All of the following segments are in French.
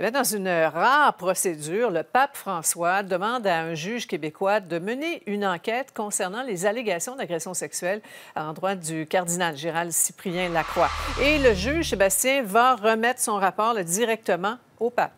Eh dans une rare procédure, le pape François demande à un juge québécois de mener une enquête concernant les allégations d'agression sexuelle à l'endroit du cardinal Gérald Cyprien Lacroix. Et le juge, Sébastien, va remettre son rapport directement au pape.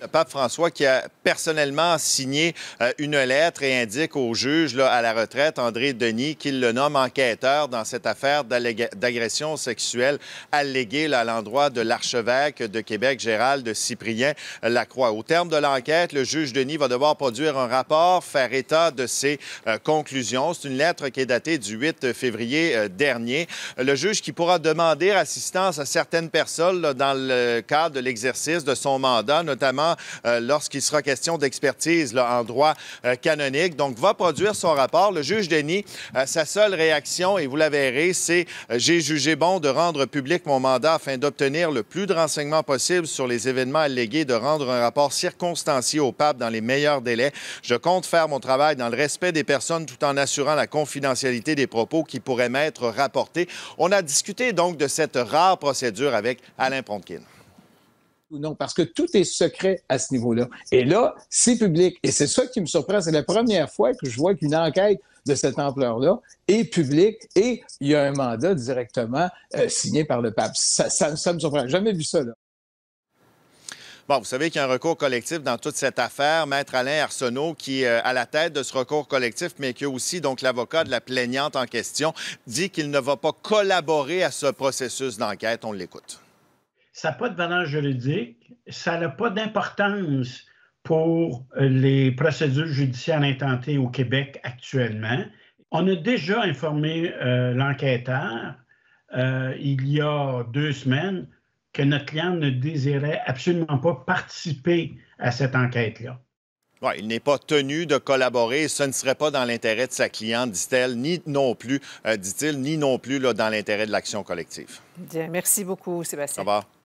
Le pape François qui a personnellement signé euh, une lettre et indique au juge à la retraite, André Denis, qu'il le nomme enquêteur dans cette affaire d'agression sexuelle alléguée à l'endroit de l'archevêque de Québec, Gérald Cyprien Lacroix. Au terme de l'enquête, le juge Denis va devoir produire un rapport, faire état de ses euh, conclusions. C'est une lettre qui est datée du 8 février euh, dernier. Le juge qui pourra demander assistance à certaines personnes dans le cadre de l'exercice de son mandat notamment euh, lorsqu'il sera question d'expertise en droit euh, canonique. Donc, va produire son rapport. Le juge Denis, euh, sa seule réaction, et vous la verrez, c'est j'ai jugé bon de rendre public mon mandat afin d'obtenir le plus de renseignements possible sur les événements allégués, de rendre un rapport circonstancié au pape dans les meilleurs délais. Je compte faire mon travail dans le respect des personnes tout en assurant la confidentialité des propos qui pourraient m'être rapportés. On a discuté donc de cette rare procédure avec Alain Pronkin ou non, parce que tout est secret à ce niveau-là. Et là, c'est public. Et c'est ça qui me surprend. C'est la première fois que je vois qu'une enquête de cette ampleur-là est publique et il y a un mandat directement euh, signé par le pape. Ça, ça, me surprend. Jamais vu ça, là. Bon, vous savez qu'il y a un recours collectif dans toute cette affaire. Maître Alain Arsenault, qui est euh, à la tête de ce recours collectif, mais qui est aussi donc l'avocat de la plaignante en question, dit qu'il ne va pas collaborer à ce processus d'enquête. On l'écoute ça n'a pas de valeur juridique, ça n'a pas d'importance pour euh, les procédures judiciaires intentées au Québec actuellement. On a déjà informé euh, l'enquêteur euh, il y a deux semaines que notre client ne désirait absolument pas participer à cette enquête-là. il n'est pas tenu de collaborer. Ce ne serait pas dans l'intérêt de sa cliente, dit-elle, ni non plus, dit-il, ni non plus là, dans l'intérêt de l'action collective. Bien, merci beaucoup, Sébastien. Au revoir.